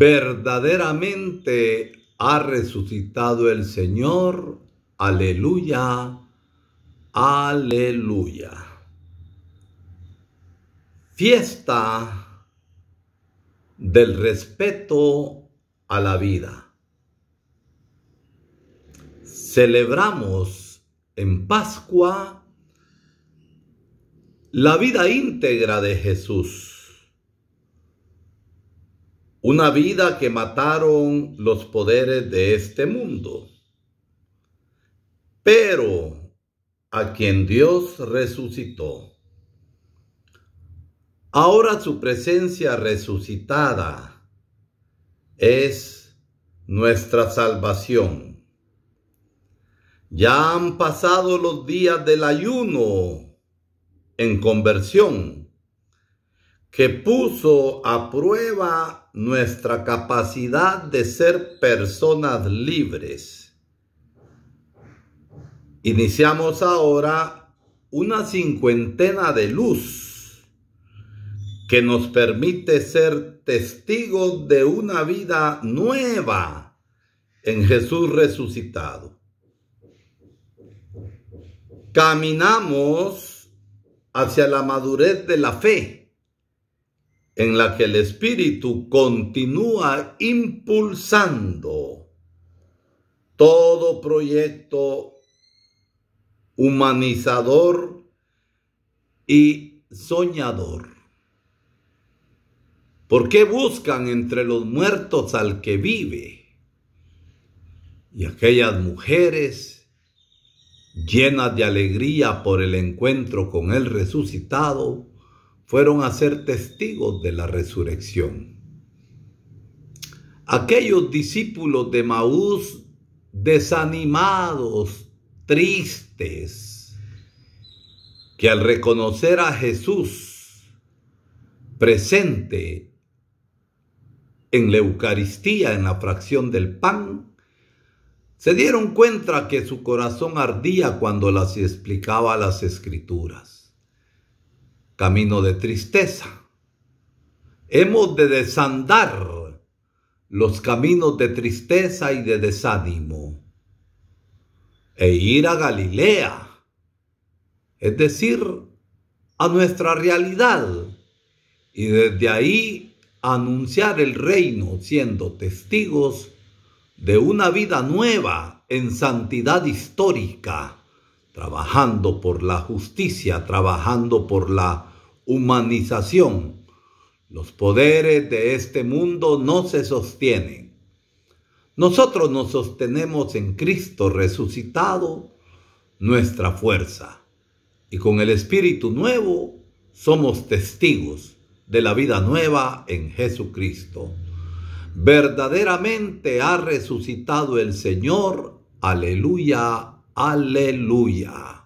verdaderamente ha resucitado el Señor. Aleluya, aleluya. Fiesta del respeto a la vida. Celebramos en Pascua la vida íntegra de Jesús una vida que mataron los poderes de este mundo. Pero a quien Dios resucitó. Ahora su presencia resucitada es nuestra salvación. Ya han pasado los días del ayuno en conversión que puso a prueba nuestra capacidad de ser personas libres. Iniciamos ahora una cincuentena de luz que nos permite ser testigos de una vida nueva en Jesús resucitado. Caminamos hacia la madurez de la fe en la que el Espíritu continúa impulsando todo proyecto humanizador y soñador. ¿Por qué buscan entre los muertos al que vive? Y aquellas mujeres llenas de alegría por el encuentro con el resucitado, fueron a ser testigos de la resurrección. Aquellos discípulos de Maús desanimados, tristes, que al reconocer a Jesús presente en la Eucaristía, en la fracción del pan, se dieron cuenta que su corazón ardía cuando las explicaba las escrituras camino de tristeza. Hemos de desandar los caminos de tristeza y de desánimo e ir a Galilea, es decir, a nuestra realidad y desde ahí anunciar el reino siendo testigos de una vida nueva en santidad histórica, trabajando por la justicia, trabajando por la humanización, los poderes de este mundo no se sostienen. Nosotros nos sostenemos en Cristo resucitado, nuestra fuerza, y con el Espíritu nuevo somos testigos de la vida nueva en Jesucristo. Verdaderamente ha resucitado el Señor. Aleluya, aleluya.